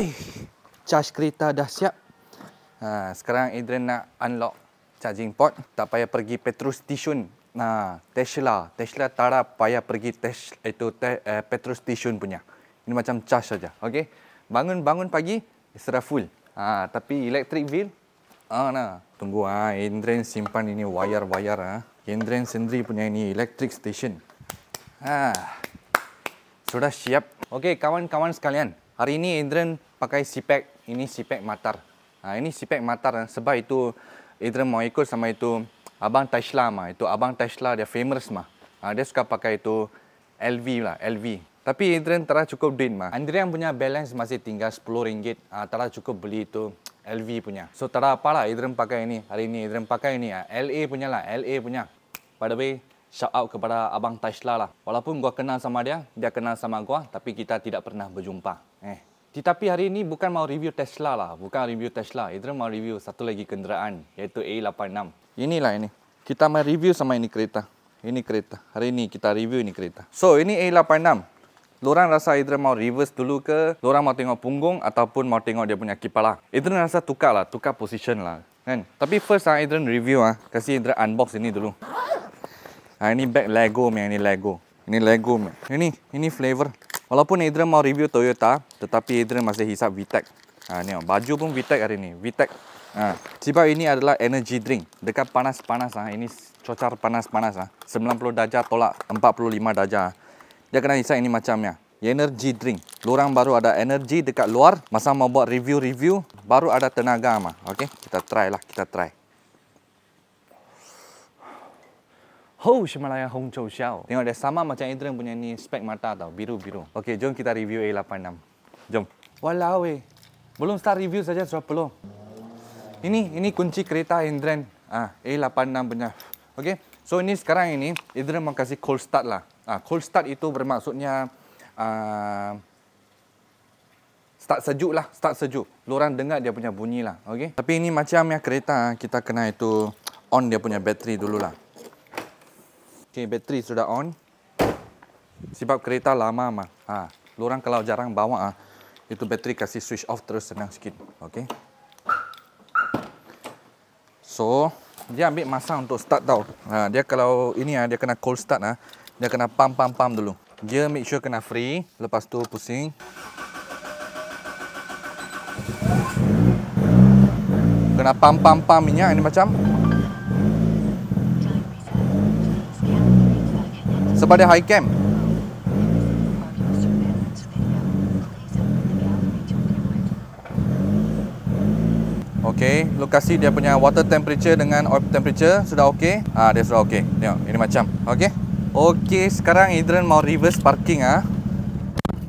Uih, charge kereta dah siap. Ha, sekarang Adrian nak unlock charging port. Tak payah pergi petrol Station. Ha, Tesla. Tesla tak payah pergi tes itu te, uh, eh, Petrus Station punya. Ini macam charge saja. Okay. Bangun-bangun pagi, serah full. Ha, tapi electric wheel, ha, nah. tunggu. Ha, Adrian simpan ini wire-wire. Ha. Adrian sendiri punya ini electric station. Ha. Sudah siap. Okey, kawan-kawan sekalian. Hari ini Indran pakai sipek ini sipek matar ha, ini sipek matar eh. sebab itu Idris mau ikut sama itu abang Tesla mah itu abang Tesla dia famous mah ha, dia suka pakai itu LV lah LV tapi Idris telah cukup duit mah Andre yang punya balance masih tinggal sepuluh ringgit ha, telah cukup beli itu LV punya so telah lah Idris pakai ini hari ini Idris pakai ini ha. LA punya lah LA punya by the way shout out kepada abang Tashla lah walaupun gua kenal sama dia dia kenal sama gua tapi kita tidak pernah berjumpa tetapi hari ini bukan mau review Tesla lah. Bukan review Tesla. Idrim mau review satu lagi kenderaan iaitu A86. Inilah ini. Kita mau review sama ini kereta. Ini kereta. Hari ini kita review ini kereta. So ini A86. Lorang rasa Idrim mau reverse dulu ke? Lorang mau tengok punggung ataupun mau tengok dia punya kepala? Idrim rasa tukar lah. Tukar position lah. Kan? Tapi first lah Idrim review ah. Kasih Idrim unbox ini dulu. Ha, ini bag Lego meh. Ini Lego. Ini Lego meh. Ini, ini flavor. Walaupun Adrian mau review Toyota, tetapi Adrian masih hisap VTEC. Ha, ni oh, baju pun VTEC hari ni. VTEC. Ha, sebab ini adalah energy drink. Dekat panas-panas. Ha. Ini cuaca panas-panas. Ha. 90 darjah tolak 45 darjah. Dia kena hisap ini macamnya. Energy drink. Lorang baru ada energy dekat luar. Masa mau buat review-review, baru ada tenaga. Ha. Okay, kita try lah. Kita try. Ho, Shimalaya Hong Chou Xiao. Tengok dia sama macam Adrian punya ni spek mata tau. Biru-biru. Okey, jom kita review A86. Jom. Walau eh. Belum start review saja sudah perlu. Ini, ini kunci kereta Adrian. Ah, A86 punya. Okey. So ini sekarang ini Adrian mau kasih cold start lah. Ah, cold start itu bermaksudnya ah, start sejuk lah, start sejuk. Lorang dengar dia punya bunyi lah. Okay. Tapi ini macam yang kereta ah, kita kena itu on dia punya bateri dulu lah. Okey, bateri sudah on. Sebab kereta lama mah. Ha, lorang kalau jarang bawa ah, itu bateri kasih switch off terus senang sikit. Okey. So, dia ambil masa untuk start tau. Ha, dia kalau ini ah dia kena cold start ah. Dia kena pam pam pam dulu. Dia make sure kena free, lepas tu pusing. Kena pam pam pam minyak ini macam. kepada hmm. high cam. Okey, lokasi dia punya water temperature dengan oil temperature sudah okey. Ah ha, dia sudah okey. Tengok, ini macam. Okey. Okey, sekarang Idran mau reverse parking ah.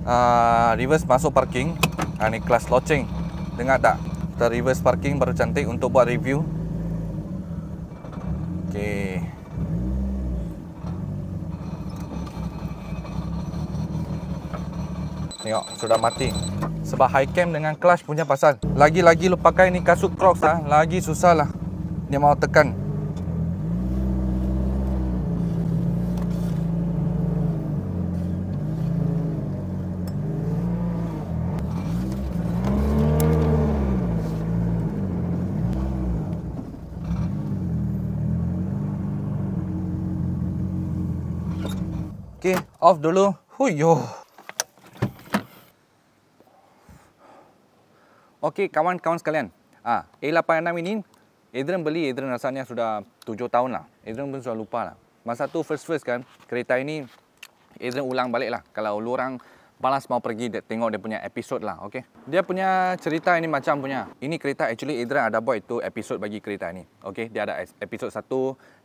Ha. Ah reverse masuk parking. Ah ha, ni kelas loceng. Dengar tak? Kita reverse parking baru cantik untuk buat review. Okey. Tengok, sudah mati. Sebab high cam dengan clutch punya pasal. Lagi-lagi lu pakai ni kasut crocs lah. Lagi susah lah. Dia mau tekan. Okay, off dulu. Huyuh. Okey, kawan-kawan sekalian. Ah, A86 ini Adrian beli Adrian rasanya sudah 7 tahun lah. Adrian pun sudah lupa lah. Masa tu first first kan kereta ini Adrian ulang balik lah. Kalau lu orang balas mau pergi de- tengok dia punya episod lah okey dia punya cerita ini macam punya ini kereta actually Adrian ada buat itu episod bagi kereta ini okey dia ada episod 1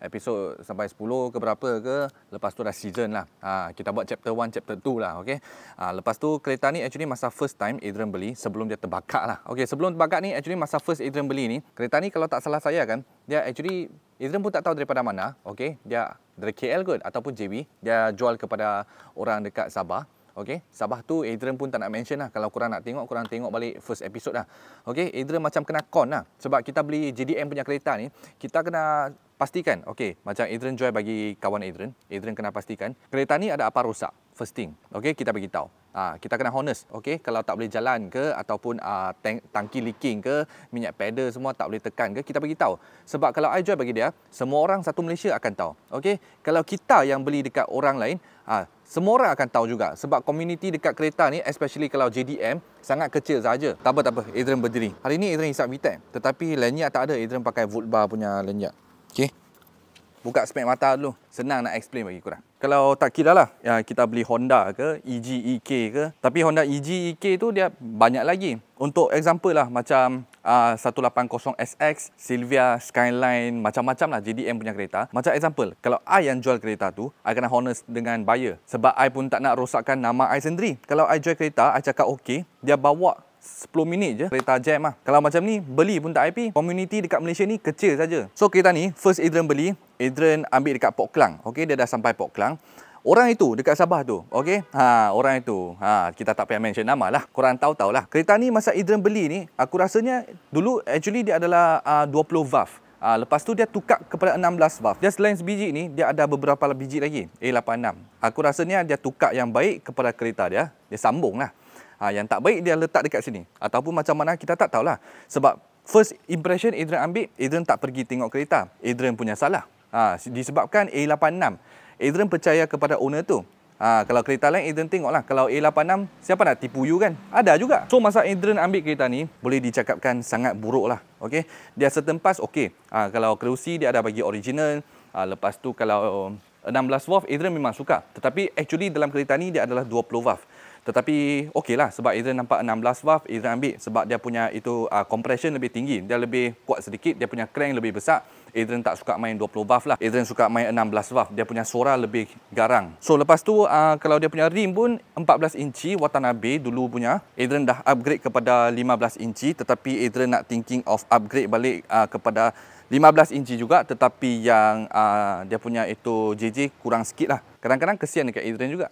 episod sampai 10 ke berapa ke lepas tu dah season lah ha, kita buat chapter 1 chapter 2 lah okey ha, lepas tu kereta ni actually masa first time Adrian beli sebelum dia terbakar lah okey sebelum terbakar ni actually masa first Adrian beli ni kereta ni kalau tak salah saya kan dia actually Adrian pun tak tahu daripada mana okey dia dari KL kot ataupun JB dia jual kepada orang dekat Sabah Okey, Sabah tu Adrian pun tak nak mention lah. Kalau korang nak tengok, korang tengok balik first episode lah. Okey, Adrian macam kena con lah. Sebab kita beli JDM punya kereta ni, kita kena pastikan. Okey, macam Adrian jual bagi kawan Adrian. Adrian kena pastikan. Kereta ni ada apa rosak? First thing. Okey, kita bagi tahu. Ha, kita kena honest. Okey, kalau tak boleh jalan ke ataupun uh, tank, tangki leaking ke, minyak pedal semua tak boleh tekan ke, kita bagi tahu. Sebab kalau I jual bagi dia, semua orang satu Malaysia akan tahu. Okey, kalau kita yang beli dekat orang lain, ha, semua orang akan tahu juga sebab community dekat kereta ni especially kalau JDM sangat kecil saja. Tak apa tak apa, Adrian berdiri. Hari ni Adrian hisap VTEC tetapi lenyap tak ada, Adrian pakai Voltbar punya lenyap. Okey buka spek mata dulu. Senang nak explain bagi korang. Kalau tak kira lah, ya, kita beli Honda ke, EG, EK ke. Tapi Honda EG, EK tu dia banyak lagi. Untuk example lah, macam uh, 180SX, Sylvia, Skyline, macam-macam lah JDM punya kereta. Macam example, kalau I yang jual kereta tu, I kena honest dengan buyer. Sebab I pun tak nak rosakkan nama I sendiri. Kalau I jual kereta, I cakap okay, dia bawa 10 minit je kereta jam lah kalau macam ni beli pun tak IP community dekat Malaysia ni kecil saja. so kereta ni first Adrian beli Adrian ambil dekat Port Klang ok dia dah sampai Port Klang Orang itu dekat Sabah tu. Okey. Ha, orang itu. Ha, kita tak payah mention nama lah. Korang tahu-tahu lah. Kereta ni masa Adrian beli ni, aku rasanya dulu actually dia adalah ah, uh, 20 valve. Uh, lepas tu dia tukar kepada 16 valve. Just selain sebiji ni, dia ada beberapa biji lagi. A86. Aku rasanya dia tukar yang baik kepada kereta dia. Dia sambung lah. Ha, yang tak baik dia letak dekat sini. Ataupun macam mana kita tak tahulah. Sebab first impression Adrian ambil, Adrian tak pergi tengok kereta. Adrian punya salah. Ha, disebabkan A86. Adrian percaya kepada owner tu. Ha, kalau kereta lain Adrian tengok lah Kalau A86 siapa nak tipu you kan? Ada juga. So masa Adrian ambil kereta ni boleh dicakapkan sangat buruk lah. Okay? Dia setempas okey. Ha, kalau kerusi dia ada bagi original. Ha, lepas tu kalau 16 um, valve Adrian memang suka. Tetapi actually dalam kereta ni dia adalah 20 valve. Tetapi okeylah sebab Ezra nampak 16 valve, Ezra ambil sebab dia punya itu uh, compression lebih tinggi. Dia lebih kuat sedikit, dia punya crank lebih besar. Adrian tak suka main 20 valve lah. Adrian suka main 16 valve. Dia punya suara lebih garang. So lepas tu uh, kalau dia punya rim pun 14 inci Watanabe dulu punya. Adrian dah upgrade kepada 15 inci tetapi Adrian nak thinking of upgrade balik uh, kepada 15 inci juga tetapi yang uh, dia punya itu JJ kurang sikit lah. Kadang-kadang kesian dekat Adrian juga.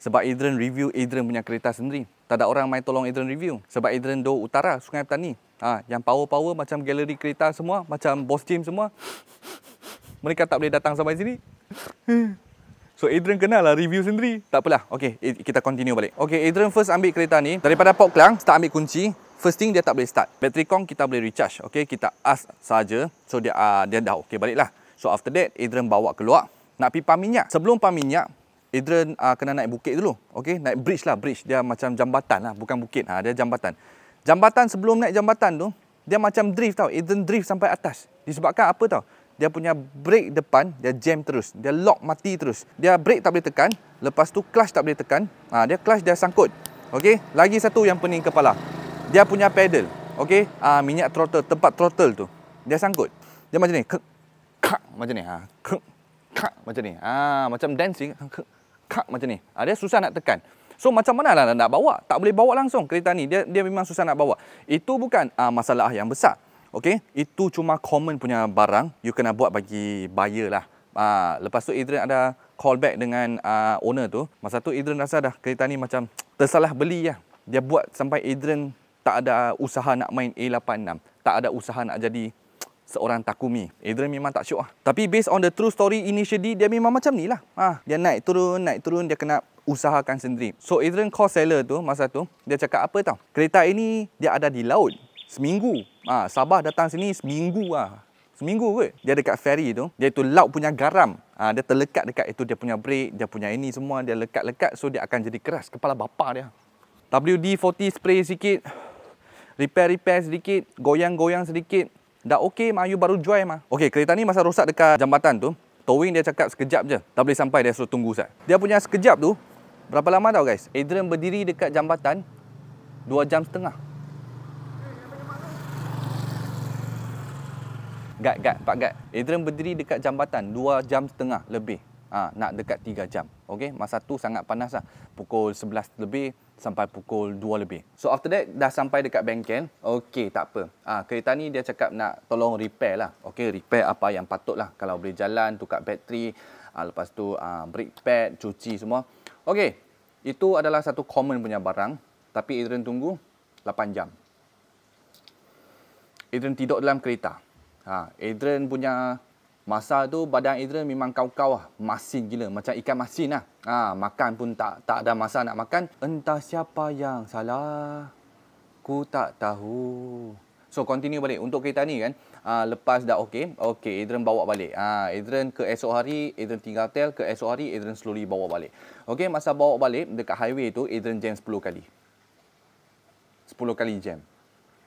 Sebab Adrian review Adrian punya kereta sendiri. Tak ada orang main tolong Adrian review. Sebab Adrian do utara, Sungai Petani. Ha, yang power-power macam galeri kereta semua, macam boss team semua. Mereka tak boleh datang sampai sini. So Adrian kenal lah review sendiri. Tak apalah. Okay, kita continue balik. Okay, Adrian first ambil kereta ni. Daripada Port Klang, start ambil kunci. First thing dia tak boleh start. Battery kong kita boleh recharge. Okay, kita ask saja. So dia uh, dia dah okay baliklah. So after that Adrian bawa keluar nak pipa minyak. Sebelum pipa minyak, Adrian uh, ah, kena naik bukit dulu. Okey, naik bridge lah, bridge. Dia macam jambatan lah, bukan bukit. Ha, dia jambatan. Jambatan sebelum naik jambatan tu, dia macam drift tau. Adrian drift sampai atas. Disebabkan apa tau? Dia punya brake depan, dia jam terus. Dia lock mati terus. Dia brake tak boleh tekan. Lepas tu clutch tak boleh tekan. Ha, dia clutch, dia sangkut. Okey, lagi satu yang pening kepala. Dia punya pedal. Okey, uh, minyak throttle, tempat throttle tu. Dia sangkut. Dia macam ni. Kak, macam ni. Ha. Kak, macam ni. Ah, ha, macam dancing. Kek kak macam ni. Ha, dia susah nak tekan. So macam mana lah nak bawa? Tak boleh bawa langsung kereta ni. Dia dia memang susah nak bawa. Itu bukan uh, masalah yang besar. Okey, itu cuma common punya barang you kena buat bagi buyer lah. Uh, lepas tu Adrian ada call back dengan uh, owner tu. Masa tu Adrian rasa dah kereta ni macam tersalah beli lah. Dia buat sampai Adrian tak ada usaha nak main A86. Tak ada usaha nak jadi seorang Takumi. Adrian memang tak syok lah. Tapi based on the true story initially, dia memang macam ni lah. Ha, dia naik turun, naik turun, dia kena usahakan sendiri. So Adrian call seller tu masa tu, dia cakap apa tau? Kereta ini dia ada di laut. Seminggu. Ah, ha, Sabah datang sini seminggu lah. Seminggu ke? Dia dekat ferry tu, dia tu laut punya garam. Ha, dia terlekat dekat itu, dia punya brake, dia punya ini semua, dia lekat-lekat. So dia akan jadi keras kepala bapa dia. WD-40 spray sikit. Repair-repair sedikit. Goyang-goyang sedikit. Dah okey mah, you baru join mah. Okey, kereta ni masa rosak dekat jambatan tu, towing dia cakap sekejap je. Tak boleh sampai, dia suruh tunggu Ustaz. Dia punya sekejap tu, berapa lama tau guys? Adrian berdiri dekat jambatan, 2 jam setengah. Gat, gat, pak gat. Adrian berdiri dekat jambatan 2 jam setengah lebih. Ha, nak dekat 3 jam. Okey, masa tu sangat panas lah. Pukul 11 lebih, sampai pukul 2 lebih. So after that dah sampai dekat bengkel. Okey, tak apa. Ah ha, kereta ni dia cakap nak tolong repair lah. Okey, repair apa yang patut lah. Kalau boleh jalan, tukar bateri, ha, lepas tu ha, brake pad, cuci semua. Okey. Itu adalah satu common punya barang. Tapi Adrian tunggu 8 jam. Adrian tidur dalam kereta. Ha, Adrian punya Masa tu badan Idris memang kau-kau lah. Masin gila. Macam ikan masin lah. Ha, makan pun tak tak ada masa nak makan. Entah siapa yang salah. Ku tak tahu. So continue balik. Untuk kereta ni kan. Ha, lepas dah okey. Okey, Idris bawa balik. Ha, Idris ke esok hari. Idris tinggal tel Ke esok hari, Idris slowly bawa balik. Okey, masa bawa balik dekat highway tu. Idris jam 10 kali. 10 kali jam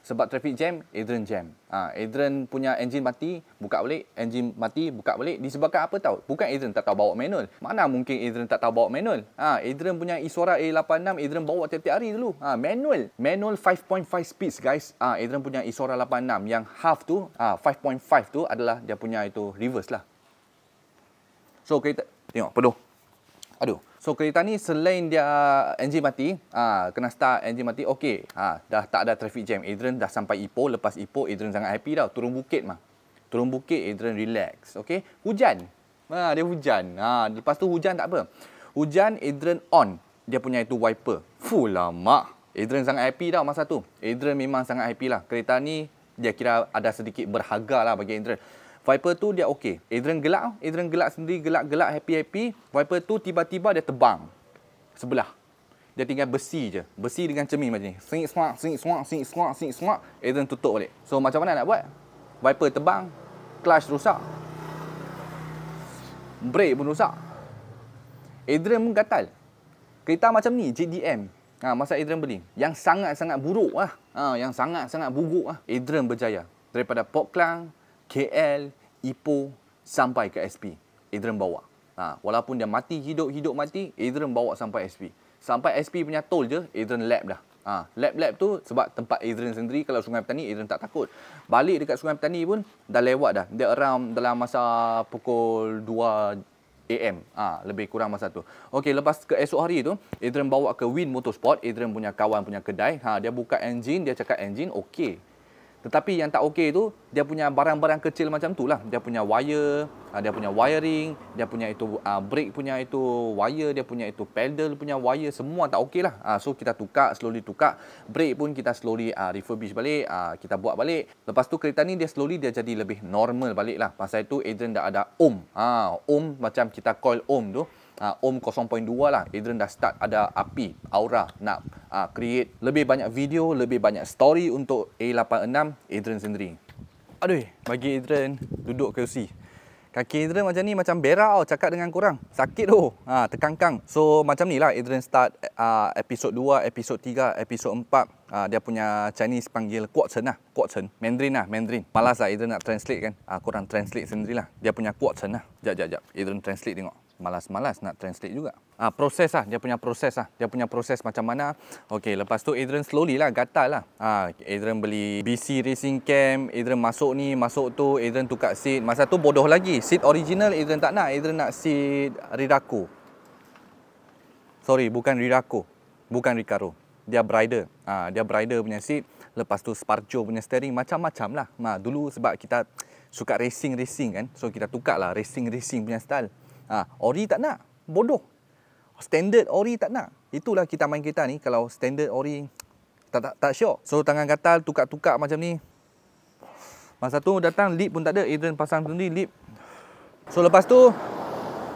sebab traffic jam Adrian jam ha, Adrian punya engine mati buka balik engine mati buka balik disebabkan apa tahu bukan Adrian tak tahu bawa manual mana mungkin Adrian tak tahu bawa manual ha, Adrian punya Isora A86 Adrian bawa tiap-tiap hari dulu ha, manual manual 5.5 speeds guys ha, Adrian punya Isora 86 yang half tu ha, 5.5 tu adalah dia punya itu reverse lah so kita tengok peduh aduh So kereta ni selain dia ah, enjin mati, ah ha, kena start enjin mati, okey. Ha, dah tak ada traffic jam. Adrian dah sampai Ipoh, lepas Ipoh Adrian sangat happy dah turun bukit mah. Turun bukit Adrian relax, okey. Hujan. Ha, dia hujan. Ha, lepas tu hujan tak apa. Hujan Adrian on dia punya itu wiper. Full lah mak. Adrian sangat happy dah masa tu. Adrian memang sangat happy lah. Kereta ni dia kira ada sedikit berharga lah bagi Adrian. Viper tu dia okey. Adrian gelak, Adrian gelak sendiri gelak-gelak happy-happy. Viper tu tiba-tiba dia terbang sebelah. Dia tinggal besi je. Besi dengan cermin macam ni. Sengit semak, sengit semak, sengit semak, sengit semak. Adrian tutup balik. So macam mana nak buat? Viper terbang, clutch rosak. Brake pun rosak. Adrian pun gatal. Kereta macam ni, JDM. Ha, masa Adrian beli. Yang sangat-sangat buruk lah. Ha, yang sangat-sangat buruk lah. Adrian berjaya. Daripada Port Klang, KL, IPO sampai ke SP. Adrian bawa. Ha, walaupun dia mati hidup-hidup mati, Adrian bawa sampai SP. Sampai SP punya tol je, Adrian lap dah. Ha, lap-lap tu sebab tempat Adrian sendiri kalau Sungai Petani, Adrian tak takut. Balik dekat Sungai Petani pun dah lewat dah. Dia around dalam masa pukul 2 AM. Ha, lebih kurang masa tu. Okey, lepas ke esok hari tu, Adrian bawa ke Win Motorsport. Adrian punya kawan punya kedai. Ha, dia buka enjin, dia cakap enjin, okey. Tetapi yang tak okey tu dia punya barang-barang kecil macam tu lah. Dia punya wire, ah, dia punya wiring, dia punya itu uh, brake punya itu wire, dia punya itu pedal punya wire semua tak okey lah. Uh, so kita tukar, slowly tukar. Brake pun kita slowly uh, refurbish balik, uh, kita buat balik. Lepas tu kereta ni dia slowly dia jadi lebih normal balik lah. Pasal tu Adrian dah ada ohm. Uh, ohm macam kita coil ohm tu uh, Om 0.2 lah Adrian dah start ada api aura nak uh, create lebih banyak video lebih banyak story untuk A86 Adrian sendiri aduh bagi Adrian duduk kerusi kaki Adrian macam ni macam berak tau cakap dengan kurang sakit tu ha, terkangkang so macam ni lah Adrian start uh, ah, episod 2 episod 3 episod 4 uh, dia punya Chinese panggil Chen lah Chen Mandarin lah Mandarin malas lah Adrian nak translate kan uh, kurang translate sendirilah dia punya Chen lah jap jap Adrian translate tengok malas-malas nak translate juga. Ah ha, proses lah, dia punya proses lah. Dia punya proses macam mana. Okey, lepas tu Adrian slowly lah, gatal lah. Ah ha, Adrian beli BC Racing Cam, Adrian masuk ni, masuk tu, Adrian tukar seat. Masa tu bodoh lagi, seat original Adrian tak nak, Adrian nak seat Riraku. Sorry, bukan Riraku, bukan Ricaro. Dia Brider, ah ha, dia Brider punya seat. Lepas tu Sparjo punya steering, macam-macam lah. Ma, ah, dulu sebab kita suka racing-racing kan, so kita tukar lah racing-racing punya style. Ha, ori tak nak. Bodoh. Standard ori tak nak. Itulah kita main kita ni. Kalau standard ori tak, tak, tak syok. So tangan gatal tukak tukak macam ni. Masa tu datang lip pun tak ada. Adrian pasang sendiri lip. So lepas tu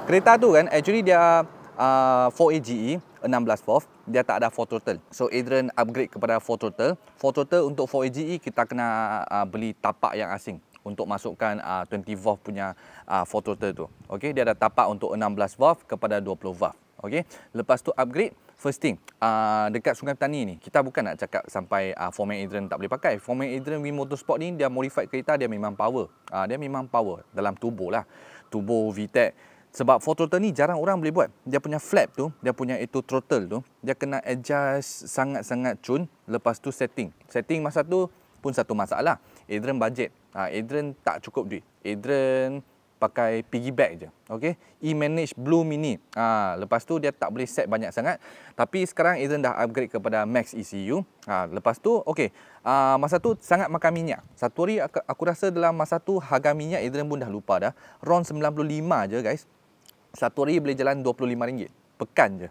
kereta tu kan actually dia uh, 4AGE 16 valve dia tak ada 4 total So Adrian upgrade kepada 4 total 4 total untuk 4AGE kita kena uh, beli tapak yang asing untuk masukkan uh, ah, 20 valve punya uh, ah, throttle tu. Okey, dia ada tapak untuk 16 volt kepada 20 volt, Okey. Lepas tu upgrade first thing uh, dekat Sungai Petani ni kita bukan nak cakap sampai uh, Formula Adrian tak boleh pakai Formula Adrian Wii Motorsport ni dia modified kereta dia memang power uh, dia memang power dalam turbo lah turbo VTEC sebab four throttle ni jarang orang boleh buat dia punya flap tu dia punya itu throttle tu dia kena adjust sangat-sangat cun lepas tu setting setting masa tu pun satu masalah Adrian budget. Ha, Adrian tak cukup duit. Adrian pakai piggy bank je. Okay. E-manage Blue Mini. Ha, lepas tu dia tak boleh set banyak sangat. Tapi sekarang Adrian dah upgrade kepada Max ECU. Ha, lepas tu, okay. Ha, masa tu sangat makan minyak. Satu hari aku, aku rasa dalam masa tu harga minyak Adrian pun dah lupa dah. Ron 95 je guys. Satu hari boleh jalan RM25 pekan je.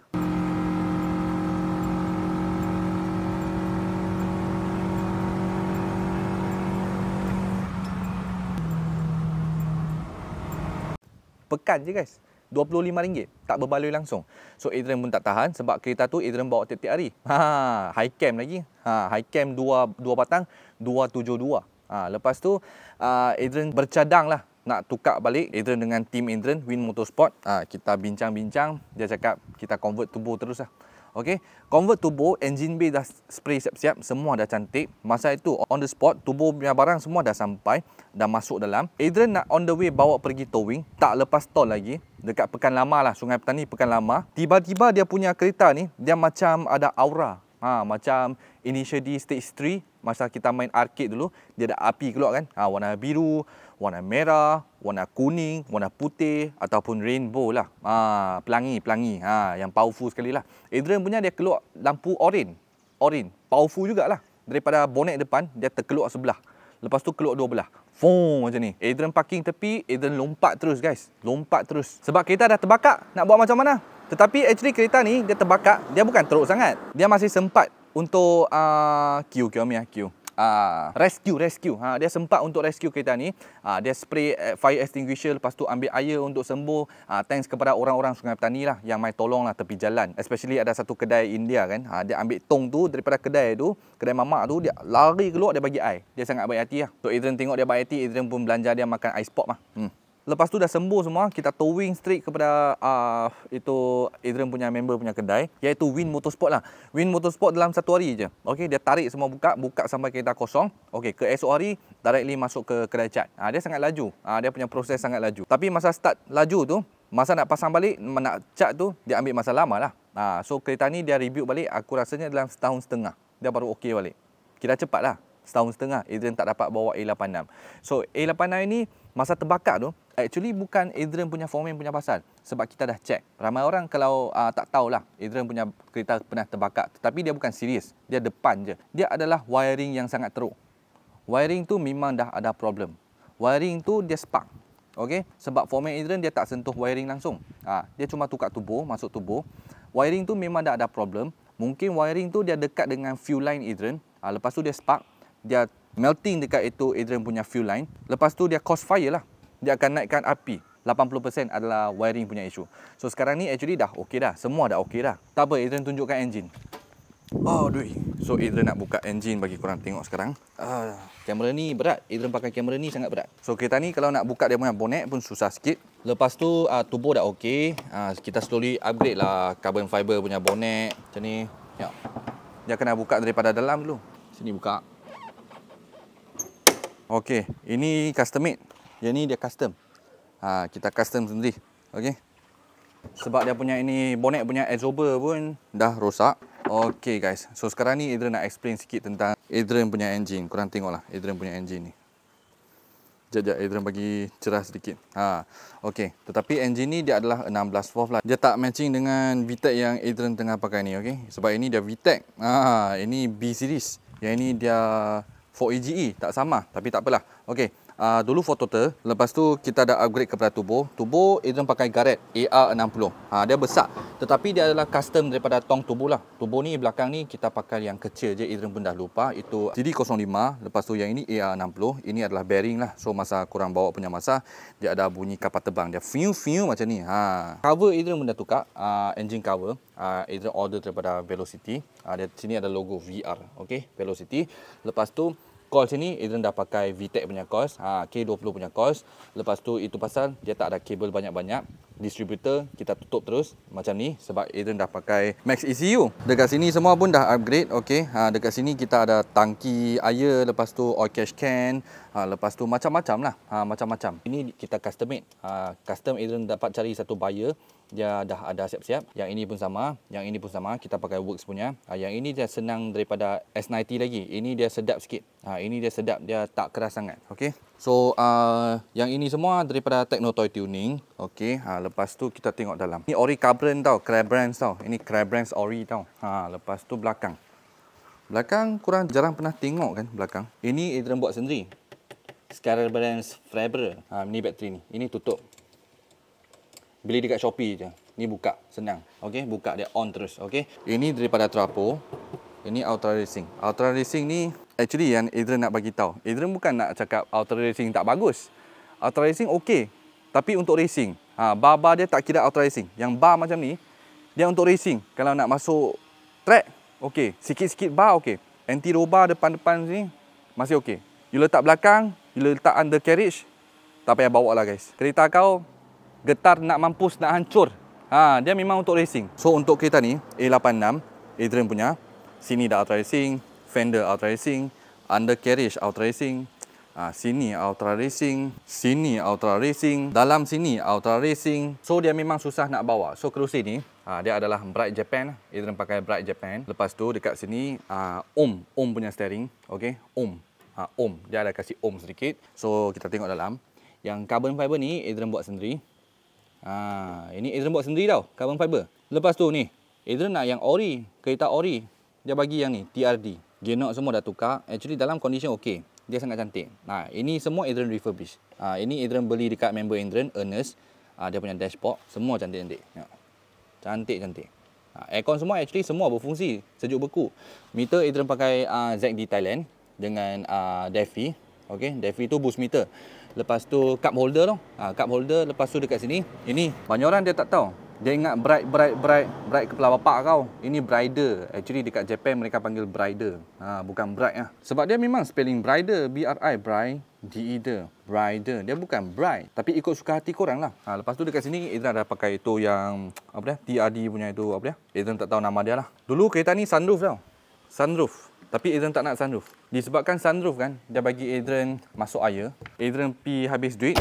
pekan je guys. RM25 tak berbaloi langsung. So Adrian pun tak tahan sebab kereta tu Adrian bawa tiap-tiap hari. Ha, ha, ha. high cam lagi. Ha, high cam dua dua batang 272. Ha, lepas tu uh, Adrian bercadang lah nak tukar balik Adrian dengan tim Adrian Win Motorsport. Ha, kita bincang-bincang dia cakap kita convert tubuh terus lah. Okay, convert turbo, engine bay dah spray siap-siap, semua dah cantik. Masa itu on the spot, turbo punya barang semua dah sampai dah masuk dalam. Adrian nak on the way bawa pergi towing, tak lepas tol lagi dekat Pekan Lama lah, Sungai Petani Pekan Lama. Tiba-tiba dia punya kereta ni, dia macam ada aura. Ha, macam initial di stage 3 masa kita main arcade dulu dia ada api keluar kan ha, warna biru warna merah warna kuning warna putih ataupun rainbow lah ha, pelangi pelangi ha, yang powerful sekali lah Adrian punya dia keluar lampu orange orange powerful lah. daripada bonet depan dia terkeluar sebelah lepas tu keluar dua belah Fong macam ni Adrian parking tepi Adrian lompat terus guys Lompat terus Sebab kita dah terbakar Nak buat macam mana Tetapi actually kereta ni Dia terbakar Dia bukan teruk sangat Dia masih sempat untuk uh, Q, Q, Amir, Q. Uh, rescue rescue ha dia sempat untuk rescue kita ni uh, dia spray eh, fire extinguisher lepas tu ambil air untuk sembuh uh, thanks kepada orang-orang Sungai Petani lah yang mai tolong lah tepi jalan especially ada satu kedai India kan ha dia ambil tong tu daripada kedai tu kedai mamak tu dia lari keluar dia bagi air dia sangat baik hati lah so Adrian tengok dia baik hati Adrian pun belanja dia makan ice pop lah hmm lepas tu dah sembuh semua kita towing straight kepada uh, itu Adrian punya member punya kedai iaitu Win Motorsport lah Win Motorsport dalam satu hari je okey dia tarik semua buka buka sampai kereta kosong okey ke esok hari directly masuk ke kedai cat uh, dia sangat laju uh, dia punya proses sangat laju tapi masa start laju tu masa nak pasang balik nak cat tu dia ambil masa lama lah uh, so kereta ni dia review balik aku rasanya dalam setahun setengah dia baru okey balik kira cepat lah setahun setengah Adrian tak dapat bawa A86. So A86 ini masa terbakar tu actually bukan Adrian punya form yang punya pasal sebab kita dah check. Ramai orang kalau uh, tak tahulah Adrian punya kereta pernah terbakar tetapi dia bukan serius. Dia depan je. Dia adalah wiring yang sangat teruk. Wiring tu memang dah ada problem. Wiring tu dia spark. Okay? Sebab foreman Adrian dia tak sentuh wiring langsung. Uh, dia cuma tukar tubuh, masuk tubuh. Wiring tu memang dah ada problem. Mungkin wiring tu dia dekat dengan fuel line Adrian. Uh, lepas tu dia spark dia melting dekat itu Adrian punya fuel line. Lepas tu dia cause fire lah. Dia akan naikkan api. 80% adalah wiring punya isu. So sekarang ni actually dah okey dah. Semua dah okey dah. Tak apa Adrian tunjukkan engine. Oh duit. So Adrian nak buka engine bagi korang tengok sekarang. Ah, uh, kamera ni berat. Adrian pakai kamera ni sangat berat. So kereta ni kalau nak buka dia punya bonet pun susah sikit. Lepas tu uh, tubuh dah okey. Uh, ah, kita slowly upgrade lah carbon fiber punya bonet. Macam ni. Ya. Dia kena buka daripada dalam dulu. Sini buka. Okey, ini custom made. Yang ni dia custom. Ha, kita custom sendiri. Okey. Sebab dia punya ini bonnet punya absorber pun dah rosak. Okey guys. So sekarang ni Adrian nak explain sikit tentang Adrian punya engine. Korang tengoklah Adrian punya engine ni. Jaja, sekejap Adrian bagi cerah sedikit. Ha. Okey. Tetapi engine ni dia adalah 16 volt lah. Dia tak matching dengan VTEC yang Adrian tengah pakai ni. Okey. Sebab ini dia VTEC. Ha. Ini B series. Yang ini dia 4AGE tak sama tapi tak apalah. Okey, uh, dulu phototer lepas tu kita ada upgrade kepada turbo turbo itu pakai garret AR60 uh, ah, dia besar tetapi dia adalah custom daripada tong turbo lah turbo ni belakang ni kita pakai yang kecil je Adrian pun dah lupa itu CD05 lepas tu yang ini AR60 ini adalah bearing lah so masa kurang bawa punya masa dia ada bunyi kapal tebang dia fiu fiu macam ni ha. cover Adrian pun dah tukar uh, engine cover uh, Adrian order daripada Velocity uh, dia, sini ada logo VR okay? Velocity lepas tu Kos sini, Adrian dah pakai VTEC punya kos, ha, K20 punya kos. Lepas tu itu pasal dia tak ada kabel banyak-banyak distributor kita tutup terus macam ni sebab Aiden dah pakai max ECU dekat sini semua pun dah upgrade okey ha, dekat sini kita ada tangki air lepas tu oil cash can ha, lepas tu macam-macam lah ha, macam-macam ini kita custom made ha, custom Aiden dapat cari satu buyer dia dah ada siap-siap yang ini pun sama yang ini pun sama kita pakai works punya ha, yang ini dia senang daripada S90 lagi ini dia sedap sikit ha, ini dia sedap dia tak keras sangat okey So uh, yang ini semua daripada Techno Toy Tuning. Okey, uh, ha, lepas tu kita tengok dalam. Ini ori carbon tau, Krebrands tau. Ini Krebrands ori tau. Ha, lepas tu belakang. Belakang kurang jarang pernah tengok kan belakang. Ini Adrian buat sendiri. Skybrands Freber. Ha, ni bateri ni. Ini tutup. Beli dekat Shopee je. Ni buka, senang. Okey, buka dia on terus. Okey. Ini daripada Trapo. Ini Ultra Racing. Ultra Racing ni actually yang Adrian nak bagi tahu. Adrian bukan nak cakap ultra racing tak bagus. Ultra racing okey. Tapi untuk racing. Ha, bar-bar dia tak kira ultra racing. Yang bar macam ni, dia untuk racing. Kalau nak masuk track, okey. Sikit-sikit bar okey. Anti roba depan-depan ni masih okey. You letak belakang, you letak undercarriage, tak payah bawa lah guys. Kereta kau, getar nak mampus, nak hancur. Ha, dia memang untuk racing. So untuk kereta ni, A86, Adrian punya, sini dah ultra racing, fender ultra racing, undercarriage ultra racing, ah sini ultra racing, sini ultra racing, dalam sini ultra racing. So dia memang susah nak bawa. So kerusi ni Ha, dia adalah Bright Japan. Ethan pakai Bright Japan. Lepas tu dekat sini uh, ah, Om, Om punya steering. Okey, Om. Ha, ah, Om. Dia ada kasih Om sedikit. So kita tengok dalam. Yang carbon fiber ni Ethan buat sendiri. Ha, ini Ethan buat sendiri tau, carbon fiber. Lepas tu ni, Ethan nak yang ori, kereta ori. Dia bagi yang ni, TRD. Genok semua dah tukar. Actually dalam condition okey. Dia sangat cantik. Nah, ha, ini semua Adrian refurbish. Ah ini Adrian beli dekat member Adrian Ernest. Ah dia punya dashboard semua cantik-cantik. Ya. Cantik cantik. Ah aircon semua actually semua berfungsi. Sejuk beku. Meter Adrian pakai ah di Thailand dengan ah Defy. Okey, Defy tu boost meter. Lepas tu cup holder tu. Ah cup holder lepas tu dekat sini. Ini banyak orang dia tak tahu. Dia ingat bride, bride, bride, bride kepala bapak kau. Ini brider. Actually dekat Japan mereka panggil brider. Ha, bukan bride lah. Sebab dia memang spelling brider. B-R-I, bride. d e d e, brider. Dia bukan bride. Tapi ikut suka hati korang lah. Ha, lepas tu dekat sini, Adrian dah pakai itu yang, apa dia? TRD punya itu, apa dia? Adrian tak tahu nama dia lah. Dulu kereta ni sunroof tau. Sunroof. Tapi Adrian tak nak sunroof. Disebabkan sunroof kan, dia bagi Adrian masuk air. Adrian pi habis duit.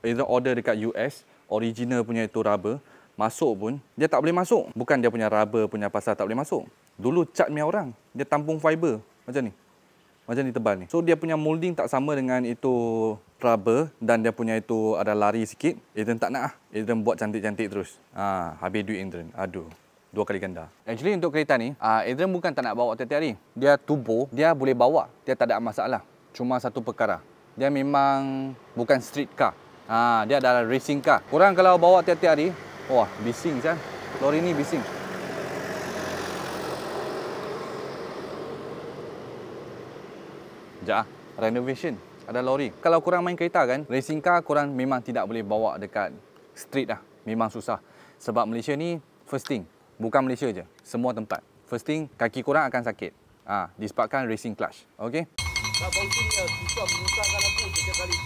Adrian order dekat US. Original punya itu rubber masuk pun dia tak boleh masuk. Bukan dia punya rubber punya pasal tak boleh masuk. Dulu cat punya orang. Dia tampung fiber. Macam ni. Macam ni tebal ni. So dia punya molding tak sama dengan itu rubber dan dia punya itu ada lari sikit. Adrian tak nak ah. Adrian buat cantik-cantik terus. Ha, habis duit Adrian. Aduh. Dua kali ganda. Actually untuk kereta ni, ah Adrian bukan tak nak bawa tiap hari. Dia tubuh, dia boleh bawa. Dia tak ada masalah. Cuma satu perkara. Dia memang bukan street car. Ha, dia adalah racing car. Kurang kalau bawa tiap-tiap hari, Wah, bising kan. Lori ni bising. Sekejap ah. Renovation. Ada lori. Kalau kurang main kereta kan, racing car korang memang tidak boleh bawa dekat street lah. Memang susah. Sebab Malaysia ni, first thing. Bukan Malaysia je. Semua tempat. First thing, kaki korang akan sakit. Ah, ha, disebabkan racing clutch. Okay? Tak bolting dia. Susah menyusahkan aku setiap kali.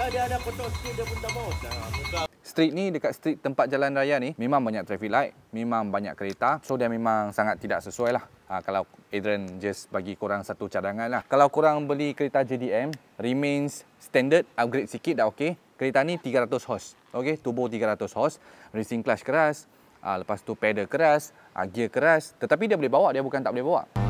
Tak ada-ada petok sikit dia pun tak mahu. Tak, street ni dekat street tempat jalan raya ni memang banyak traffic light memang banyak kereta so dia memang sangat tidak sesuai lah ha, kalau Adrian just bagi korang satu cadangan lah kalau korang beli kereta JDM remains standard upgrade sikit dah okey kereta ni 300 horse okey turbo 300 horse racing clutch keras ha, lepas tu pedal keras ha, gear keras tetapi dia boleh bawa dia bukan tak boleh bawa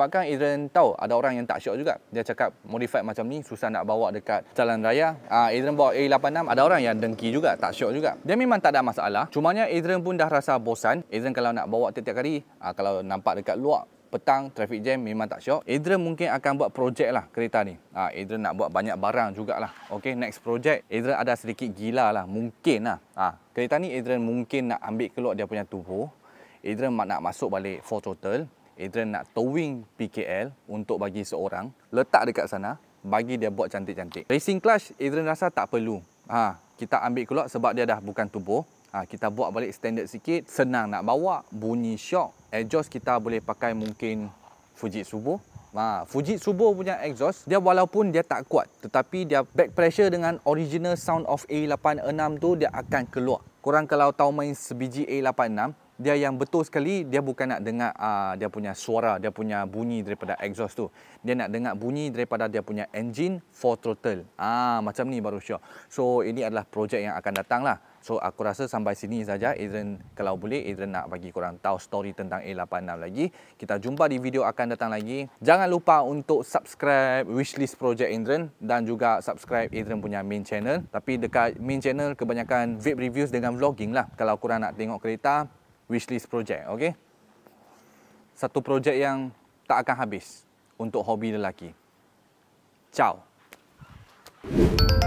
disebabkan Adrian tahu ada orang yang tak syok juga. Dia cakap modified macam ni susah nak bawa dekat jalan raya. Ah uh, Adrian bawa A86 ada orang yang dengki juga, tak syok juga. Dia memang tak ada masalah. Cumanya Adrian pun dah rasa bosan. Adrian kalau nak bawa tiap-tiap hari, uh, kalau nampak dekat luar petang traffic jam memang tak syok. Adrian mungkin akan buat projek lah kereta ni. Ah ha, Adrian nak buat banyak barang jugalah. Okay, next project. Adrian ada sedikit gila lah. Mungkin lah. Ah ha, kereta ni Adrian mungkin nak ambil keluar dia punya tubuh. Adrian nak masuk balik 4 total. Adrian nak towing PKL untuk bagi seorang letak dekat sana bagi dia buat cantik-cantik. Racing clutch Adrian rasa tak perlu. Ha, kita ambil keluar sebab dia dah bukan tubuh. Ha, kita buat balik standard sikit, senang nak bawa, bunyi shock. Exhaust kita boleh pakai mungkin Fujitsubo. Ha, Fujitsubo punya exhaust, dia walaupun dia tak kuat tetapi dia back pressure dengan original sound of A86 tu dia akan keluar. Korang kalau tahu main sebiji A86, dia yang betul sekali dia bukan nak dengar uh, dia punya suara dia punya bunyi daripada exhaust tu dia nak dengar bunyi daripada dia punya engine for throttle ah macam ni baru sure so ini adalah projek yang akan datang lah so aku rasa sampai sini saja Adrian kalau boleh Adrian nak bagi korang tahu story tentang A86 lagi kita jumpa di video akan datang lagi jangan lupa untuk subscribe wishlist projek Adrian dan juga subscribe Adrian punya main channel tapi dekat main channel kebanyakan vape reviews dengan vlogging lah kalau korang nak tengok kereta wishlist projek, okey? Satu projek yang tak akan habis untuk hobi lelaki. Ciao. Thank you.